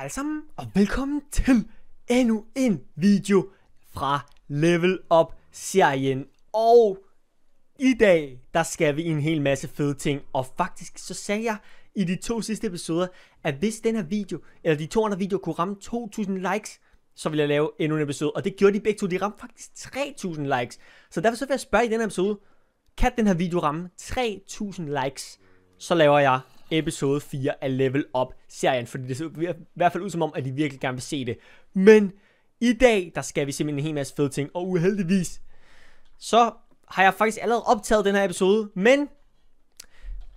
Hej sammen, og velkommen til endnu en video fra Level Up serien. Og i dag, der skal vi en hel masse fede ting, og faktisk så sagde jeg i de to sidste episoder, at hvis den her video, eller de 200 videoer kunne ramme 2000 likes, så ville jeg lave endnu en episode, og det gjorde de begge to, de ramte faktisk 3000 likes. Så derfor så vil jeg spørge i den her episode, kan den her video ramme 3000 likes, så laver jeg episode 4 af Level Up-serien, fordi det ser i hvert fald ud som om, at de virkelig gerne vil se det. Men i dag, der skal vi simpelthen en hel masse fede ting, og uheldigvis, så har jeg faktisk allerede optaget den her episode, men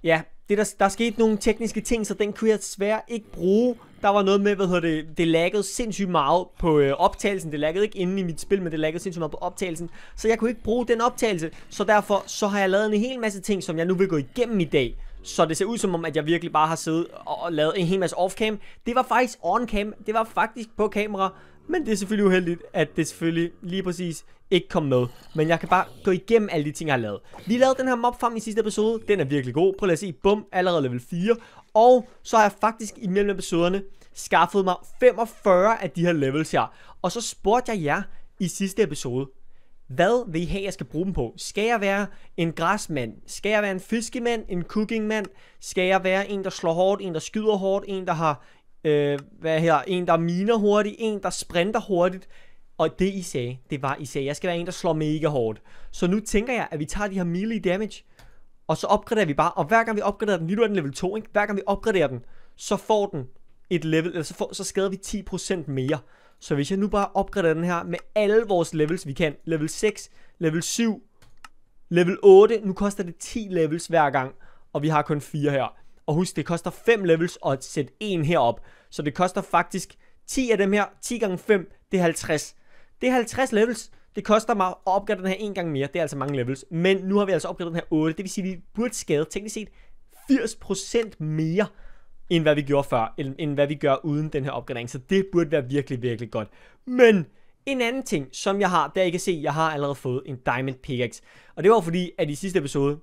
ja, det der, der skete nogle tekniske ting, så den kunne jeg desværre ikke bruge. Der var noget med, hvad hedder det, det laggede sindssygt meget på øh, optagelsen. Det laggede ikke inde i mit spil, men det laggede sindssygt meget på optagelsen. Så jeg kunne ikke bruge den optagelse, så derfor så har jeg lavet en hel masse ting, som jeg nu vil gå igennem i dag. Så det ser ud som om, at jeg virkelig bare har siddet og lavet en hel masse off-cam. Det var faktisk on-cam. Det var faktisk på kamera. Men det er selvfølgelig uheldigt, at det selvfølgelig lige præcis ikke kom med. Men jeg kan bare gå igennem alle de ting, jeg har lavet. Vi lavede den her mob farm i sidste episode. Den er virkelig god. Prøv at se. Bum, allerede level 4. Og så har jeg faktisk imellem episoderne skaffet mig 45 af de her levels her. Og så spurgte jeg jer i sidste episode, hvad vil I have, jeg skal bruge dem på? Skal jeg være en græsmand? Skal jeg være en fiskemand? En cookingmand? Skal jeg være en, der slår hårdt? En, der skyder hårdt? En, der har... Øh, hvad her? En, der miner hurtigt? En, der sprinter hurtigt? Og det I sagde, det var I sagde, jeg skal være en, der slår mega hårdt. Så nu tænker jeg, at vi tager de her melee damage, og så opgraderer vi bare. Og hver gang vi opgraderer den, lige nu er den level 2, ikke? Hver gang vi opgraderer den, så får den et level, eller så, får, så skader vi 10% mere. Så hvis jeg nu bare opgraderer den her med alle vores levels, vi kan. Level 6, level 7, level 8. Nu koster det 10 levels hver gang, og vi har kun 4 her. Og husk, det koster 5 levels at sætte en herop. Så det koster faktisk 10 af dem her. 10 gange 5, det er 50. Det er 50 levels. Det koster mig at opgradere den her en gang mere. Det er altså mange levels. Men nu har vi altså opgraderet den her 8. Det vil sige, at vi burde skade teknisk set 80% mere end hvad vi gjorde før, end, hvad vi gør uden den her opgradering. Så det burde være virkelig, virkelig godt. Men en anden ting, som jeg har, der I kan se, jeg har allerede fået en Diamond Pickaxe. Og det var fordi, at i sidste episode,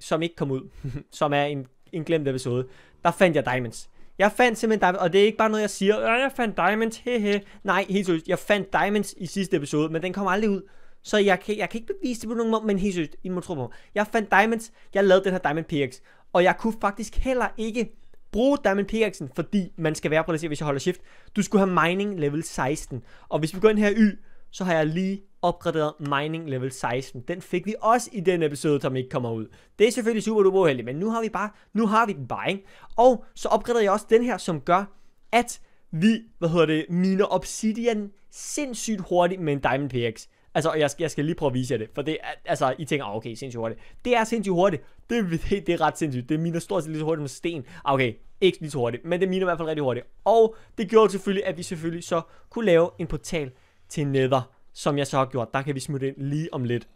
som ikke kom ud, som er en, en glemt episode, der fandt jeg diamonds. Jeg fandt simpelthen diamonds, og det er ikke bare noget, jeg siger, øh, jeg fandt diamonds, hehe. Nej, helt seriøst, jeg fandt diamonds i sidste episode, men den kom aldrig ud. Så jeg kan, jeg kan ikke bevise det på nogen måde, men helt seriøst, I må tro på mig. Jeg fandt diamonds, jeg lavede den her diamond pickaxe, og jeg kunne faktisk heller ikke bruge Diamond Pickaxen, fordi man skal være på det, hvis jeg holder shift. Du skulle have mining level 16. Og hvis vi går ind her y, så har jeg lige opgraderet mining level 16. Den fik vi også i den episode, som ikke kommer ud. Det er selvfølgelig super duper uheldigt, men nu har vi bare, nu har vi den bare, ikke? Og så opgraderer jeg også den her, som gør, at vi, hvad hedder det, miner obsidian sindssygt hurtigt med en diamond pickaxe. Altså, jeg, jeg skal lige prøve at vise jer det. For det altså, I tænker, oh, okay, sindssygt hurtigt. Det er sindssygt hurtigt. Det, det, det er ret sindssygt. Det miner stort set lige så hurtigt som sten. Ah, okay, ikke lige så hurtigt, men det miner i hvert fald rigtig hurtigt. Og det gjorde selvfølgelig, at vi selvfølgelig så kunne lave en portal til Nether, som jeg så har gjort. Der kan vi smutte ind lige om lidt.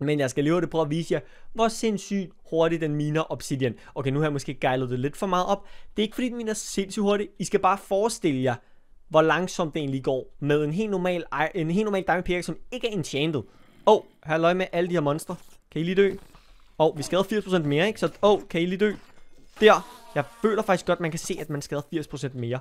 Men jeg skal lige hurtigt prøve at vise jer, hvor sindssygt hurtigt den miner obsidian. Okay, nu har jeg måske gejlet det lidt for meget op. Det er ikke fordi, den miner sindssygt hurtigt. I skal bare forestille jer, hvor langsomt det egentlig går med en helt normal, en helt normal Diamond Pickaxe, som ikke er enchanted. Åh, oh, halløj med alle de her monstre. Kan I lige dø? Åh, oh, vi skader 80% mere, ikke? Så, åh, oh, kan I lige dø? Der. Jeg føler faktisk godt, man kan se, at man skader 80% mere.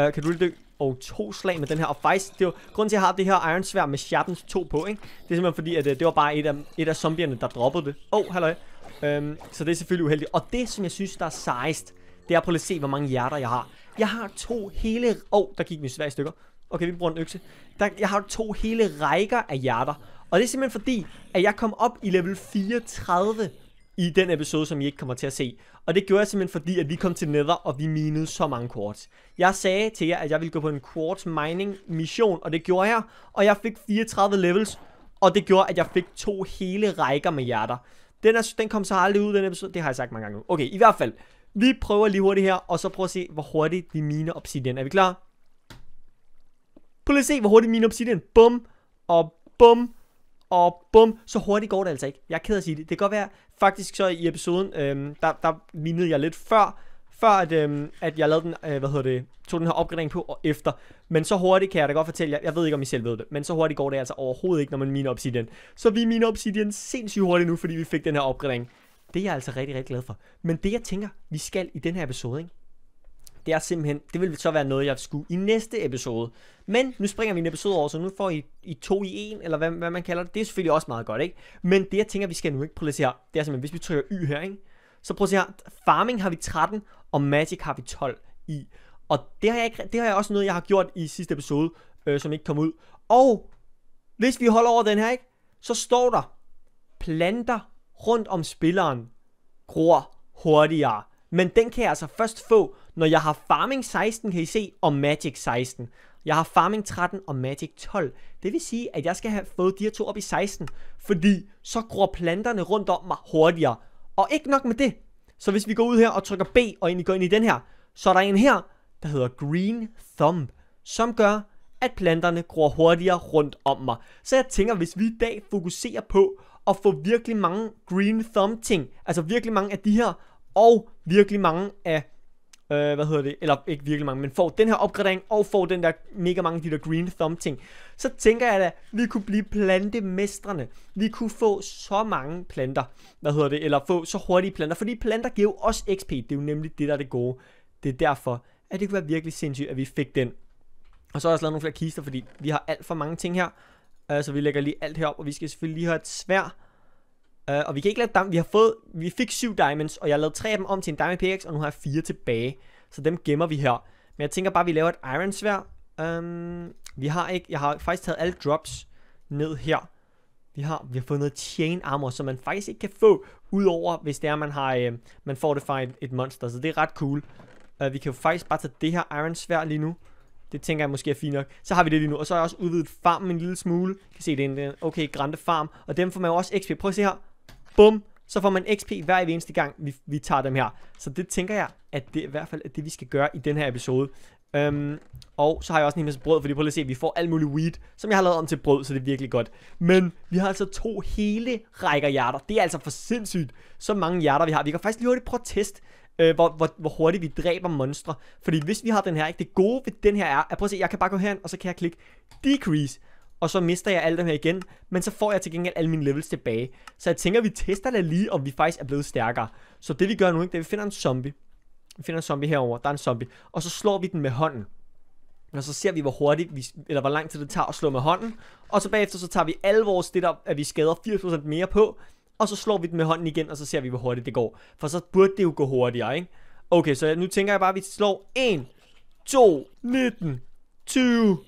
Uh, kan du lige dø? Og oh, to slag med den her. Og faktisk, det er jo grunden til, at jeg har det her Iron Svær med Sharpens 2 på, ikke? Det er simpelthen fordi, at uh, det var bare et af, et af zombierne, der droppede det. Åh, oh, halløj. Um, så det er selvfølgelig uheldigt. Og det, som jeg synes, der er sejst, det er at prøve at se, hvor mange hjerter jeg har. Jeg har to hele... Åh, oh, der gik min svær i stykker. Okay, vi bruger en økse. Der, jeg har to hele rækker af hjerter. Og det er simpelthen fordi, at jeg kom op i level 34 i den episode, som I ikke kommer til at se. Og det gjorde jeg simpelthen fordi, at vi kom til Nether, og vi minede så mange quartz. Jeg sagde til jer, at jeg ville gå på en quartz mining mission, og det gjorde jeg. Og jeg fik 34 levels, og det gjorde, at jeg fik to hele rækker med hjerter. Den, er, den kom så aldrig ud, den episode. Det har jeg sagt mange gange nu. Okay, i hvert fald. Vi prøver lige hurtigt her, og så prøver at se, hvor hurtigt vi miner obsidian. Er vi klar? Prøv lige at se, hvor hurtigt miner obsidian. Bum, og bum, og bum. Så hurtigt går det altså ikke. Jeg er ked af at sige det. Det kan godt være, faktisk så i episoden, øhm, der, der minede jeg lidt før, før at, øhm, at jeg lavede den, øh, hvad hedder det, tog den her opgradering på og efter. Men så hurtigt kan jeg da godt fortælle jer, jeg ved ikke om I selv ved det, men så hurtigt går det altså overhovedet ikke, når man miner obsidian. Så vi miner obsidian sindssygt hurtigt nu, fordi vi fik den her opgradering. Det er jeg altså rigtig, rigtig glad for. Men det, jeg tænker, vi skal i den her episode, ikke? det er simpelthen, det vil så være noget, jeg skulle i næste episode. Men nu springer vi en episode over, så nu får I, I to i en, eller hvad, hvad man kalder det. Det er selvfølgelig også meget godt, ikke? Men det, jeg tænker, vi skal nu ikke prøve at se her, det er simpelthen, hvis vi trykker Y her, ikke? Så prøv at se her, Farming har vi 13, og Magic har vi 12 i. Og det har jeg, ikke, det har jeg også noget, jeg har gjort i sidste episode, øh, som ikke kom ud. Og hvis vi holder over den her, ikke? Så står der planter rundt om spilleren gror hurtigere. Men den kan jeg altså først få, når jeg har farming 16, kan I se, og magic 16. Jeg har farming 13 og magic 12. Det vil sige, at jeg skal have fået de her to op i 16, fordi så gror planterne rundt om mig hurtigere. Og ikke nok med det. Så hvis vi går ud her og trykker B og egentlig går ind i den her, så er der en her, der hedder Green Thumb, som gør, at planterne gror hurtigere rundt om mig. Så jeg tænker, hvis vi i dag fokuserer på at få virkelig mange green thumb ting, altså virkelig mange af de her, og virkelig mange af, øh, hvad hedder det, eller ikke virkelig mange, men får den her opgradering, og får den der mega mange af de der green thumb ting, så tænker jeg da, at vi kunne blive plantemestrene. Vi kunne få så mange planter, hvad hedder det, eller få så hurtige planter, fordi planter giver jo også XP, det er jo nemlig det, der er det gode. Det er derfor, at det kunne være virkelig sindssygt, at vi fik den. Og så har jeg også lavet nogle flere kister, fordi vi har alt for mange ting her. Uh, så vi lægger lige alt herop, og vi skal selvfølgelig lige have et svær. Uh, og vi kan ikke lade dem. Vi har fået, vi fik syv diamonds, og jeg har lavet tre af dem om til en diamond pickaxe, og nu har jeg fire tilbage. Så dem gemmer vi her. Men jeg tænker bare, at vi laver et iron svær. Um, vi har ikke, jeg har faktisk taget alle drops ned her. Vi har, vi har fået noget chain armor, som man faktisk ikke kan få, udover hvis det er, man, har, uh, man får det fra et, et monster. Så det er ret cool. Uh, vi kan jo faktisk bare tage det her iron svær lige nu. Det tænker jeg måske er fint nok. Så har vi det lige nu, og så har jeg også udvidet farmen en lille smule. Jeg kan se, det er en okay Grande Farm, og dem får man jo også XP. Prøv at se her. Bum! Så får man XP hver eneste gang, vi, vi tager dem her. Så det tænker jeg, at det i hvert fald er det, vi skal gøre i den her episode. Um, og så har jeg også en masse brød, fordi prøv lige at se, vi får alt muligt weed, som jeg har lavet om til brød, så det er virkelig godt. Men vi har altså to hele rækker hjerter. Det er altså for sindssygt, så mange hjerter vi har. Vi kan faktisk lige hurtigt prøve at teste, øh, hvor, hvor, hvor hurtigt vi dræber monstre. Fordi hvis vi har den her, ikke, det gode ved den her er, at prøv at se, jeg kan bare gå herhen, og så kan jeg klikke decrease, og så mister jeg alt det her igen, men så får jeg til gengæld alle mine levels tilbage. Så jeg tænker, vi tester det lige, om vi faktisk er blevet stærkere. Så det vi gør nu, ikke, det er, at vi finder en zombie. Vi finder en zombie herover, der er en zombie, og så slår vi den med hånden. Og så ser vi, hvor hurtigt, vi, eller hvor lang tid det tager at slå med hånden. Og så bagefter, så tager vi alle vores det der, at vi skader 80% mere på, og så slår vi den med hånden igen, og så ser vi, hvor hurtigt det går. For så burde det jo gå hurtigere, ikke? Okay, så nu tænker jeg bare, at vi slår 1, 2, 19, 20,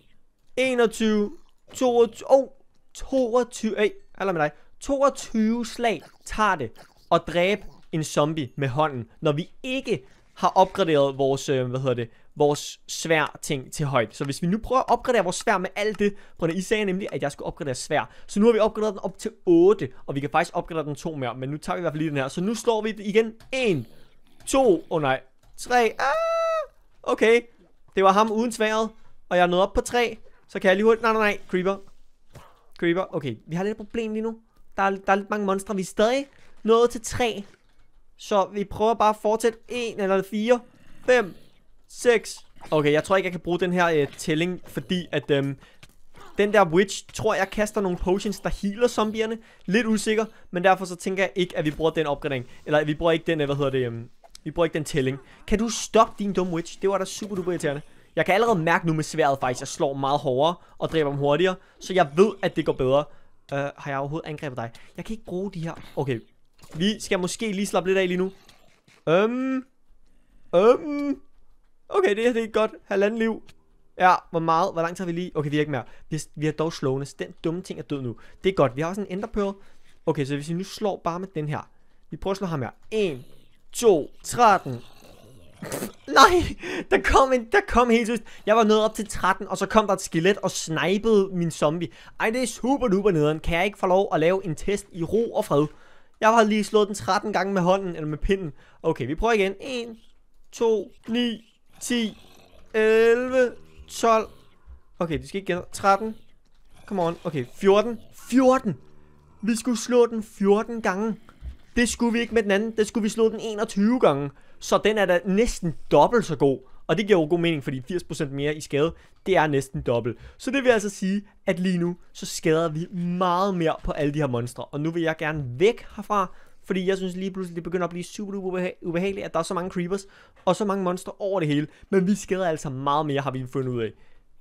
21, 22, oh, 22, ey, eller med dig, 22 slag tager det at dræbe en zombie med hånden, når vi ikke har opgraderet vores, øh, hvad hedder det, vores svær ting til højt. Så hvis vi nu prøver at opgradere vores svær med alt det, for at I sagde nemlig, at jeg skulle opgradere svær. Så nu har vi opgraderet den op til 8, og vi kan faktisk opgradere den to mere, men nu tager vi i hvert fald lige den her. Så nu slår vi igen. 1, 2, oh nej, 3, ah, okay. Det var ham uden sværet, og jeg er nået op på 3. Så kan jeg lige hurtigt, nej, nej, nej, creeper. Creeper, okay, vi har lidt problem lige nu. Der er, der er lidt mange monstre, vi er stadig nået til 3. Så vi prøver bare at fortsætte 1 eller 4, 5, 6. Okay, jeg tror ikke, jeg kan bruge den her øh, tælling, fordi at øhm, den der witch, tror jeg, kaster nogle potions, der healer zombierne. Lidt usikker, men derfor så tænker jeg ikke, at vi bruger den opgradering. Eller vi bruger ikke den, øh, hvad hedder det, øhm, vi bruger ikke den tælling. Kan du stoppe din dumme witch? Det var da super duper irriterende. Jeg kan allerede mærke nu med sværet faktisk, jeg slår meget hårdere og dræber dem hurtigere. Så jeg ved, at det går bedre. Uh, har jeg overhovedet angrebet dig? Jeg kan ikke bruge de her. Okay, vi skal måske lige slappe lidt af lige nu. Øhm... Um, øhm... Um, Okay, det her det er godt. Halvanden liv. Ja, hvor meget, hvor langt har vi lige? Okay, vi er ikke mere. Vi, vi har dog slående. Den dumme ting er død nu. Det er godt. Vi har også en ender pearl. Okay, så hvis vi nu slår bare med den her. Vi prøver at slå ham her. 1, 2, 13. nej, der kom, en, der kom helt tyst. Jeg var nået op til 13, og så kom der et skelet og snipede min zombie. Ej, det er super duper nederen. Kan jeg ikke få lov at lave en test i ro og fred? Jeg har lige slået den 13 gange med hånden, eller med pinden. Okay, vi prøver igen. 1, 2, 9, 10, 11, 12. Okay, vi skal ikke gætte. 13. Come on. Okay, 14. 14! Vi skulle slå den 14 gange. Det skulle vi ikke med den anden. Det skulle vi slå den 21 gange. Så den er da næsten dobbelt så god. Og det giver jo god mening, fordi 80% mere i skade, det er næsten dobbelt. Så det vil altså sige, at lige nu, så skader vi meget mere på alle de her monstre. Og nu vil jeg gerne væk herfra, fordi jeg synes lige pludselig, det begynder at blive super ubehageligt, at der er så mange creepers og så mange monstre over det hele. Men vi skader altså meget mere, har vi fundet ud af.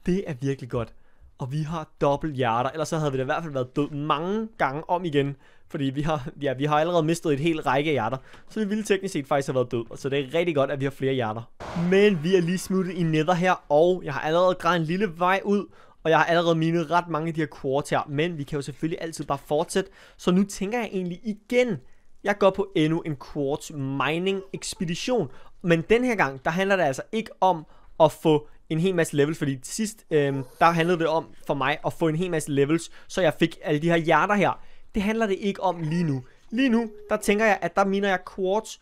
Det er virkelig godt. Og vi har dobbelt hjerter, ellers så havde vi da i hvert fald været død mange gange om igen. Fordi vi har, ja, vi har allerede mistet et helt række hjerter. Så vi ville teknisk set faktisk have været død. Så det er rigtig godt, at vi har flere hjerter. Men vi er lige smuttet i nether her, og jeg har allerede grædt en lille vej ud. Og jeg har allerede minet ret mange af de her quarter, men vi kan jo selvfølgelig altid bare fortsætte. Så nu tænker jeg egentlig igen, jeg går på endnu en quartz mining ekspedition. Men den her gang, der handler det altså ikke om at få en hel masse levels, fordi sidst, øh, der handlede det om for mig at få en hel masse levels, så jeg fik alle de her hjerter her. Det handler det ikke om lige nu. Lige nu, der tænker jeg, at der miner jeg quartz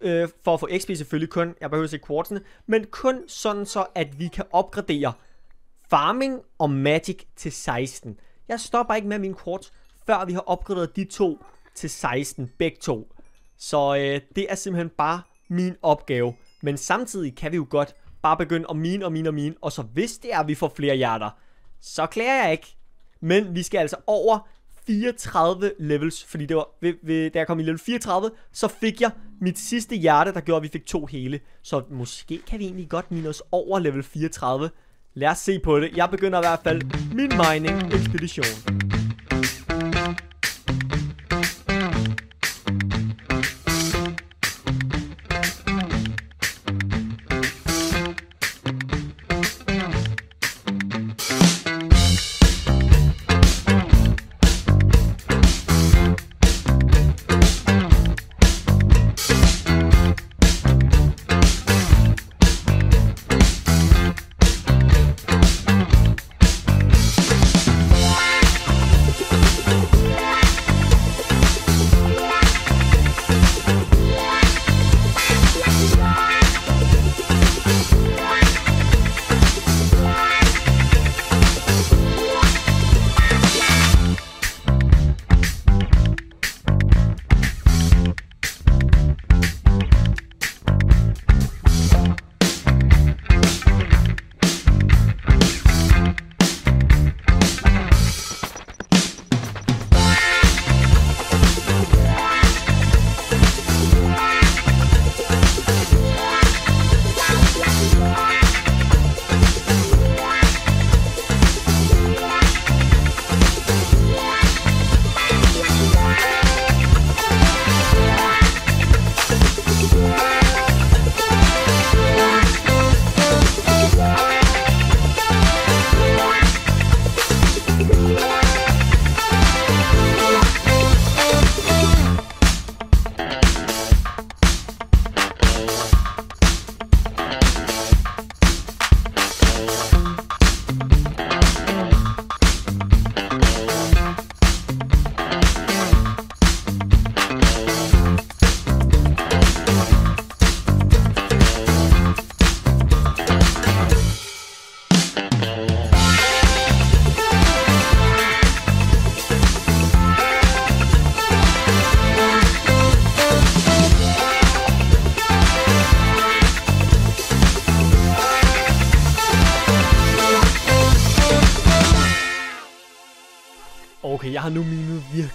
øh, for at få XP selvfølgelig kun, jeg behøver ikke quartzene, men kun sådan så, at vi kan opgradere farming og magic til 16. Jeg stopper ikke med min quartz, før vi har opgraderet de to til 16 begge to. Så øh, det er simpelthen bare min opgave. Men samtidig kan vi jo godt bare begynde at mine og mine og mine. Og så hvis det er, at vi får flere hjerter, så klæder jeg ikke. Men vi skal altså over 34 levels, fordi det var, ved, ved, da jeg kom i level 34, så fik jeg mit sidste hjerte, der gjorde, at vi fik to hele. Så måske kan vi egentlig godt mine os over level 34. Lad os se på det. Jeg begynder i hvert fald min mining expedition.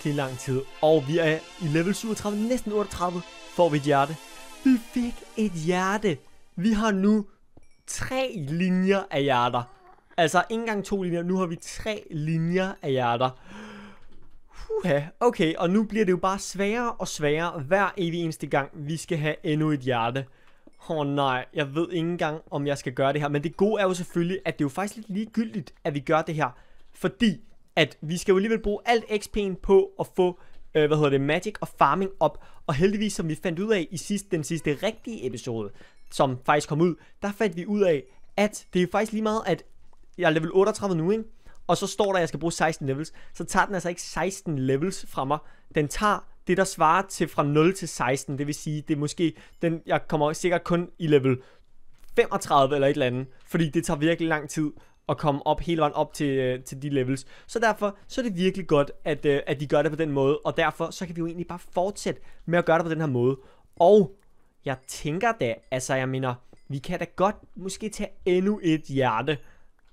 virkelig lang tid, og vi er i level 37, næsten 38, får vi et hjerte. Vi fik et hjerte. Vi har nu tre linjer af hjerter. Altså ikke engang to linjer, nu har vi tre linjer af hjerter. Uha, okay, og nu bliver det jo bare sværere og sværere hver evig eneste gang, vi skal have endnu et hjerte. Åh oh, nej, jeg ved ikke engang, om jeg skal gøre det her. Men det gode er jo selvfølgelig, at det er jo faktisk lidt ligegyldigt, at vi gør det her. Fordi at vi skal jo alligevel bruge alt XP'en på at få øh, hvad hedder det, Magic og Farming op. Og heldigvis, som vi fandt ud af i sidste, den sidste rigtige episode, som faktisk kom ud, der fandt vi ud af, at det er faktisk lige meget, at jeg er level 38 nu, ikke? Og så står der, at jeg skal bruge 16 levels. Så tager den altså ikke 16 levels fra mig. Den tager det, der svarer til fra 0 til 16. Det vil sige, det er måske... Den, jeg kommer sikkert kun i level 35 eller et eller andet. Fordi det tager virkelig lang tid at komme op hele vejen op til, øh, til de levels. Så derfor så er det virkelig godt, at, øh, at de gør det på den måde, og derfor så kan vi jo egentlig bare fortsætte med at gøre det på den her måde. Og jeg tænker da, altså jeg mener, vi kan da godt måske tage endnu et hjerte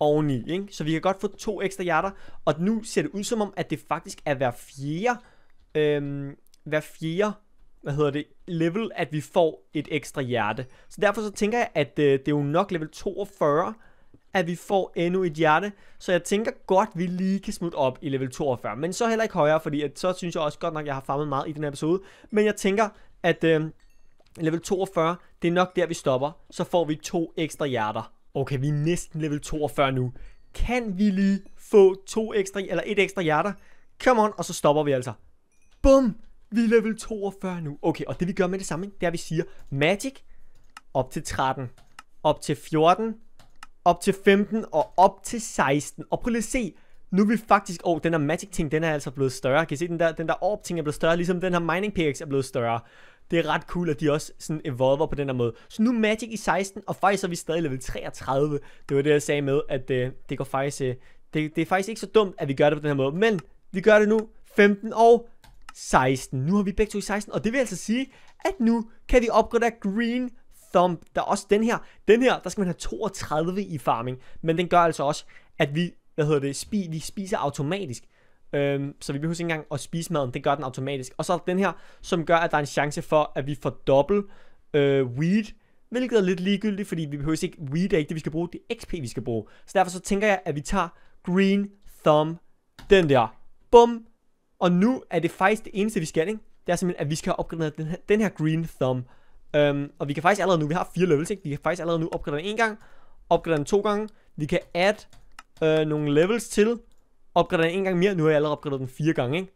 oveni, ikke? Så vi kan godt få to ekstra hjerter, og nu ser det ud som om, at det faktisk er hver fjerde, øh, hver fjerde, hvad hedder det, level, at vi får et ekstra hjerte. Så derfor så tænker jeg, at øh, det er jo nok level 42, at vi får endnu et hjerte, så jeg tænker godt, vi lige kan smutte op i level 42, men så heller ikke højere, fordi at, så synes jeg også godt nok, at jeg har farmet meget i den her episode, men jeg tænker, at øh, level 42, det er nok der, vi stopper, så får vi to ekstra hjerter. Okay, vi er næsten level 42 nu. Kan vi lige få to ekstra, eller et ekstra hjerter? Come on, og så stopper vi altså. Bum! Vi er level 42 nu. Okay, og det vi gør med det samme, det er, at vi siger Magic op til 13, op til 14, op til 15 og op til 16. Og prøv lige at se, nu er vi faktisk, åh, oh, den her magic ting, den er altså blevet større. Kan I se, den der, den der orb ting er blevet større, ligesom den her mining pickaxe er blevet større. Det er ret cool, at de også sådan evolver på den her måde. Så nu magic i 16, og faktisk er vi stadig level 33. Det var det, jeg sagde med, at øh, det går faktisk, øh, det, det er faktisk ikke så dumt, at vi gør det på den her måde. Men vi gør det nu, 15 og 16. Nu har vi begge to i 16, og det vil altså sige, at nu kan vi opgradere green Thump, der er også den her, den her, der skal man have 32 i farming, men den gør altså også, at vi, hvad hedder det, spi, vi spiser automatisk. Øhm, så vi behøver ikke engang at spise maden, det gør den automatisk. Og så er der den her, som gør, at der er en chance for, at vi får dobbelt øh, weed, hvilket er lidt ligegyldigt, fordi vi behøver ikke, weed er ikke det, vi skal bruge, det er XP, vi skal bruge. Så derfor så tænker jeg, at vi tager green thumb, den der, bum, og nu er det faktisk det eneste, vi skal, ikke? Det er simpelthen, at vi skal have opgraderet den her, den her green thumb. Um, og vi kan faktisk allerede nu, vi har fire levels, ikke? Vi kan faktisk allerede nu opgradere den en gang, opgradere den to gange. Vi kan add øh, nogle levels til, opgradere den en gang mere. Nu har jeg allerede opgraderet den fire gange, ikke?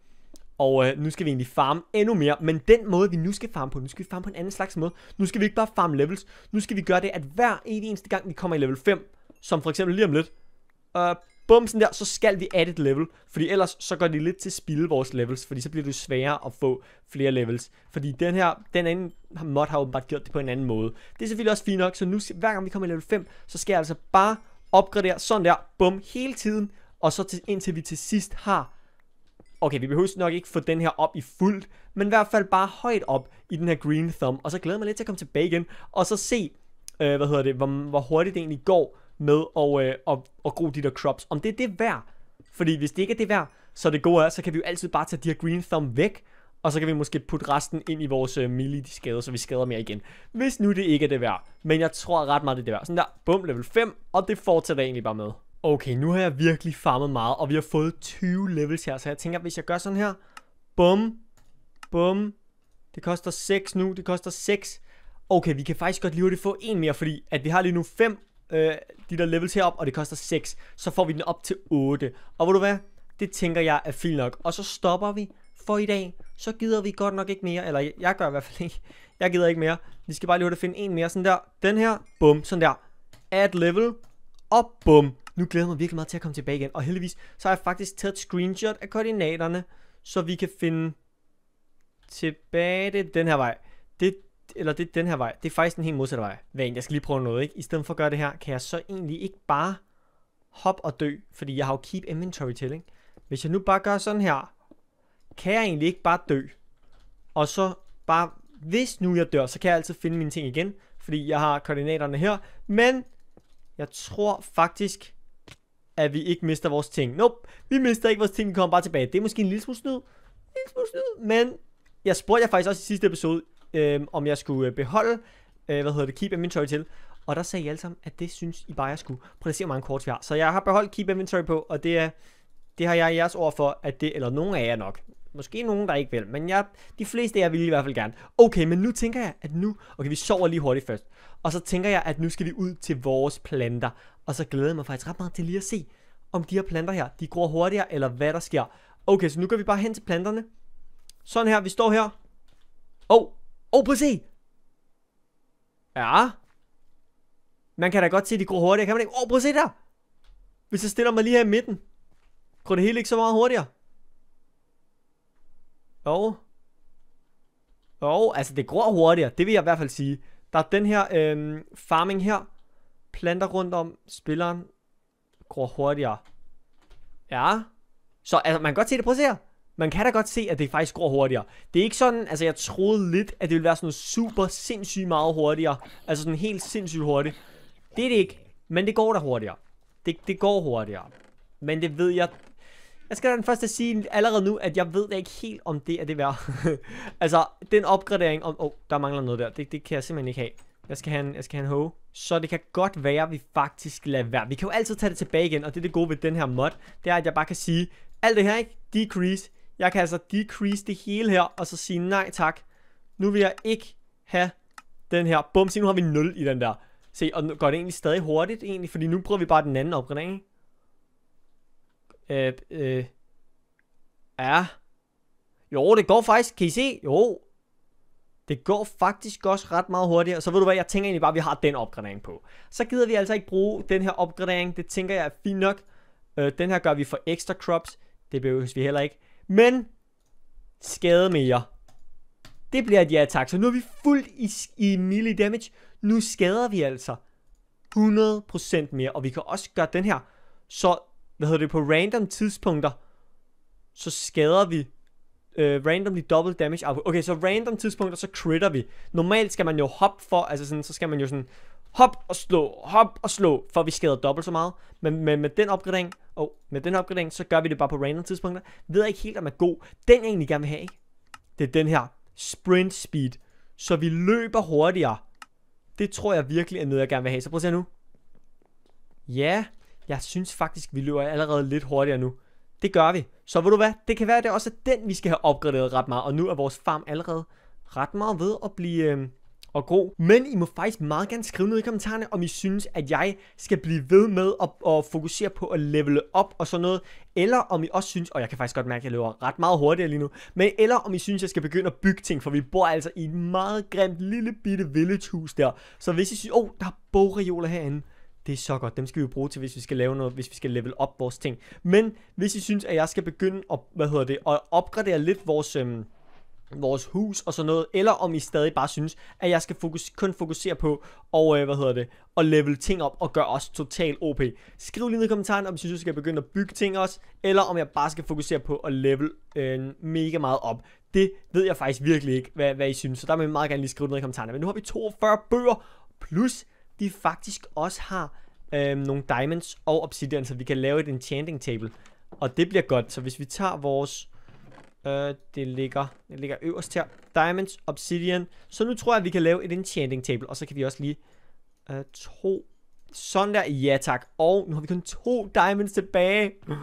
Og øh, nu skal vi egentlig farme endnu mere. Men den måde, vi nu skal farme på, nu skal vi farme på en anden slags måde. Nu skal vi ikke bare farme levels. Nu skal vi gøre det, at hver eneste gang, vi kommer i level 5, som for eksempel lige om lidt, øh, bum, sådan der, så skal vi add et level. Fordi ellers så går det lidt til spilde vores levels, fordi så bliver det sværere at få flere levels. Fordi den her, den anden mod har åbenbart gjort det på en anden måde. Det er selvfølgelig også fint nok, så nu, hver gang vi kommer i level 5, så skal jeg altså bare opgradere sådan der, bum, hele tiden. Og så til, indtil vi til sidst har Okay, vi behøver nok ikke få den her op i fuldt, men i hvert fald bare højt op i den her green thumb. Og så glæder jeg mig lidt til at komme tilbage igen, og så se, øh, hvad hedder det, hvor, hvor hurtigt det egentlig går med at, øh, at, at gro de der crops. Om det er det værd, fordi hvis det ikke er det værd, så det gode er, så kan vi jo altid bare tage de her green thumb væk, og så kan vi måske putte resten ind i vores øh, melee, de skader, så vi skader mere igen. Hvis nu det ikke er det værd, men jeg tror ret meget, det er det værd. Sådan der, bum, level 5, og det fortsætter jeg egentlig bare med. Okay, nu har jeg virkelig farmet meget, og vi har fået 20 levels her, så jeg tænker, hvis jeg gør sådan her, bum, bum, det koster 6 nu, det koster 6. Okay, vi kan faktisk godt lige hurtigt få en mere, fordi at vi har lige nu 5, øh, de der levels herop, og det koster 6. Så får vi den op til 8. Og ved du hvad? Det tænker jeg er fint nok. Og så stopper vi for i dag. Så gider vi godt nok ikke mere. Eller jeg gør i hvert fald ikke. Jeg gider ikke mere. Vi skal bare lige hurtigt finde en mere. Sådan der. Den her. Bum. Sådan der. Add level. Og bum. Nu glæder jeg mig virkelig meget til at komme tilbage igen. Og heldigvis, så har jeg faktisk taget et screenshot af koordinaterne, så vi kan finde tilbage. Det den her vej. Det eller det er den her vej, det er faktisk den helt modsatte vej. Hvad jeg skal lige prøve noget, ikke? I stedet for at gøre det her, kan jeg så egentlig ikke bare hoppe og dø, fordi jeg har jo keep inventory til, ikke? Hvis jeg nu bare gør sådan her, kan jeg egentlig ikke bare dø? Og så bare, hvis nu jeg dør, så kan jeg altid finde mine ting igen, fordi jeg har koordinaterne her. Men, jeg tror faktisk, at vi ikke mister vores ting. Nope, vi mister ikke vores ting, vi kommer bare tilbage. Det er måske en lille smule snyd, en lille smule snyd, men jeg spurgte jeg faktisk også i sidste episode, øh, om jeg skulle øh, beholde, øh, hvad hedder det, Keep Inventory til. Og der sagde I alle sammen, at det synes I bare, jeg skulle. Prøv at se, hvor mange kort vi har. Så jeg har beholdt Keep Inventory på, og det er, det har jeg i jeres ord for, at det, eller nogen af jer nok, Måske nogen, der ikke vil, men jeg, de fleste af jer vil i hvert fald gerne. Okay, men nu tænker jeg, at nu... Okay, vi sover lige hurtigt først. Og så tænker jeg, at nu skal vi ud til vores planter. Og så glæder jeg mig faktisk ret meget til lige at se, om de her planter her, de gror hurtigere, eller hvad der sker. Okay, så nu går vi bare hen til planterne. Sådan her, vi står her. Åh, oh, Åh, oh, prøv at se. Ja. Man kan da godt se, de går hurtigere, kan man ikke? Åh, oh, prøv at se der. Hvis jeg stiller mig lige her i midten. Går det hele ikke så meget hurtigere? Jo. Jo, altså det går hurtigere. Det vil jeg i hvert fald sige. Der er den her øhm, farming her. Planter rundt om spilleren. Gror hurtigere. Ja. Så altså, man kan godt se det. Prøv at se her man kan da godt se, at det faktisk går hurtigere. Det er ikke sådan, altså jeg troede lidt, at det ville være sådan noget super sindssygt meget hurtigere. Altså sådan helt sindssygt hurtigt. Det er det ikke, men det går da hurtigere. Det, det går hurtigere. Men det ved jeg... Jeg skal da den første at sige allerede nu, at jeg ved da ikke helt, om det er det værd. altså, den opgradering... Åh, oh, der mangler noget der. Det, det kan jeg simpelthen ikke have. Jeg skal have en, jeg skal have en hoe. Så det kan godt være, at vi faktisk lader være. Vi kan jo altid tage det tilbage igen, og det er det gode ved den her mod. Det er, at jeg bare kan sige, alt det her, ikke? Decrease jeg kan altså decrease det hele her, og så sige nej tak. Nu vil jeg ikke have den her. Bum, se nu har vi 0 i den der. Se, og nu går det egentlig stadig hurtigt egentlig, fordi nu prøver vi bare den anden opgradering. Øh, øh. Ja. Jo, det går faktisk, kan I se? Jo. Det går faktisk også ret meget hurtigere. Så ved du hvad, jeg tænker egentlig bare, at vi har den opgradering på. Så gider vi altså ikke bruge den her opgradering. Det tænker jeg er fint nok. Øh, den her gør vi for ekstra crops. Det behøver vi heller ikke. Men skade mere. Det bliver et ja tak. Så nu er vi fuldt i, i melee damage. Nu skader vi altså 100% mere. Og vi kan også gøre den her. Så, hvad hedder det, på random tidspunkter, så skader vi øh, randomly double damage output. Okay, så random tidspunkter, så critter vi. Normalt skal man jo hoppe for, altså sådan, så skal man jo sådan hop og slå, hop og slå, for vi skader dobbelt så meget. Men, men med den opgradering, og med den opgradering, så gør vi det bare på random tidspunkter. Ved jeg ikke helt, om er god. Den jeg egentlig gerne vil have, ikke? Det er den her sprint speed. Så vi løber hurtigere. Det tror jeg virkelig er noget, jeg gerne vil have. Så prøv at se nu. Ja, jeg synes faktisk, vi løber allerede lidt hurtigere nu. Det gør vi. Så ved du hvad, det kan være, at det også er den, vi skal have opgraderet ret meget. Og nu er vores farm allerede ret meget ved at blive, øh, og Gro. Men I må faktisk meget gerne skrive ned i kommentarerne, om I synes, at jeg skal blive ved med at, at fokusere på at levele op og sådan noget. Eller om I også synes, og jeg kan faktisk godt mærke, at jeg løber ret meget hurtigere lige nu, men eller om I synes, at jeg skal begynde at bygge ting, for vi bor altså i et meget grimt lille bitte villagehus der. Så hvis I synes, oh, der er bogreoler herinde, det er så godt. Dem skal vi jo bruge til, hvis vi skal lave noget, hvis vi skal level op vores ting. Men hvis I synes, at jeg skal begynde at, hvad hedder det, at opgradere lidt vores, øhm, vores hus og sådan noget, eller om I stadig bare synes, at jeg skal fokus kun fokusere på og, øh, hvad hedder det, at level ting op og gøre os total OP. Skriv lige ned i kommentaren, om I synes, jeg skal begynde at bygge ting også, eller om jeg bare skal fokusere på at level øh, mega meget op. Det ved jeg faktisk virkelig ikke, hvad, hvad I synes, så der vil jeg meget gerne lige skrive ned i kommentaren. Men nu har vi 42 bøger, plus de faktisk også har øh, nogle diamonds og obsidian, så vi kan lave et enchanting table. Og det bliver godt, så hvis vi tager vores Øh, det, ligger, det ligger øverst her. Diamonds, obsidian. Så nu tror jeg, at vi kan lave et enchanting table. Og så kan vi også lige uh, øh, to. Sådan der. Ja tak. Og nu har vi kun to diamonds tilbage. Åh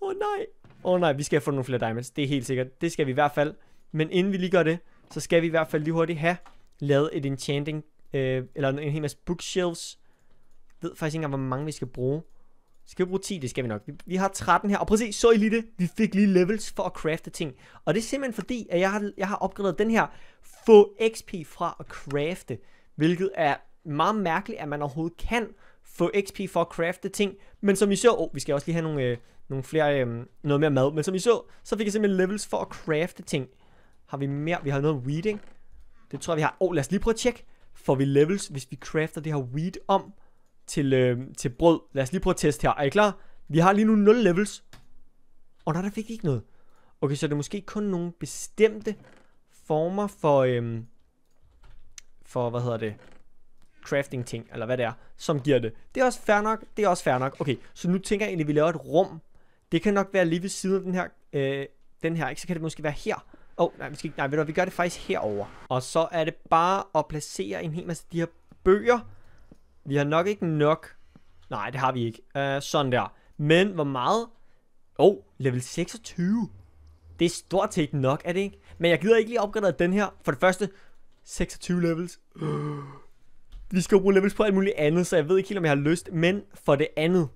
oh, nej. Åh oh, nej, vi skal have fundet nogle flere diamonds. Det er helt sikkert. Det skal vi i hvert fald. Men inden vi lige gør det, så skal vi i hvert fald lige hurtigt have lavet et enchanting. Øh, eller en, en hel masse bookshelves. Jeg ved faktisk ikke engang, hvor mange vi skal bruge. Skal vi bruge 10? Det skal vi nok. Vi, vi har 13 her. Og prøv at se, så I lige det? Vi fik lige levels for at crafte ting. Og det er simpelthen fordi, at jeg har, jeg har opgraderet den her få XP fra at crafte. Hvilket er meget mærkeligt, at man overhovedet kan få XP for at crafte ting. Men som I så, oh, vi skal også lige have nogle, øh, nogle flere, øh, noget mere mad. Men som I så, så fik jeg simpelthen levels for at crafte ting. Har vi mere? Vi har noget weeding. Det tror jeg, vi har. Åh, oh, lad os lige prøve at tjekke. Får vi levels, hvis vi crafter det her weed om? til, øh, til brød. Lad os lige prøve at teste her. Er I klar? Vi har lige nu 0 levels. Og oh, nej, der fik vi ikke noget. Okay, så det måske kun nogle bestemte former for, øhm, for hvad hedder det, crafting ting, eller hvad det er, som giver det. Det er også fair nok, det er også fair nok. Okay, så nu tænker jeg egentlig, at vi laver et rum. Det kan nok være lige ved siden af den her, øh, den her, ikke? Så kan det måske være her. Åh, oh, nej, vi skal ikke, nej, ved du, vi gør det faktisk herover. Og så er det bare at placere en hel masse af de her bøger vi har nok ikke nok. Nej, det har vi ikke. Uh, sådan der. Men hvor meget? Åh, oh, level 26. Det er stort set nok, er det ikke? Men jeg gider ikke lige opgradere den her. For det første, 26 levels. Uh. Vi skal jo bruge levels på alt muligt andet, så jeg ved ikke helt, om jeg har lyst. Men for det andet,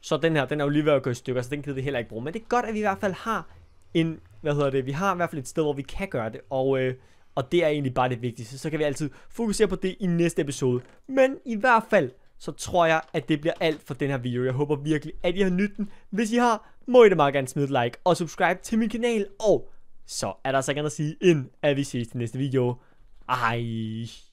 så den her, den er jo lige ved at gå i stykker, så den kan vi heller ikke bruge. Men det er godt, at vi i hvert fald har en, hvad hedder det, vi har i hvert fald et sted, hvor vi kan gøre det. Og øh, og det er egentlig bare det vigtigste. Så kan vi altid fokusere på det i næste episode. Men i hvert fald, så tror jeg, at det bliver alt for den her video. Jeg håber virkelig, at I har nydt den. Hvis I har, må I da meget gerne smide et like og subscribe til min kanal. Og så er der så altså gerne at sige, ind at vi ses i næste video. Hej.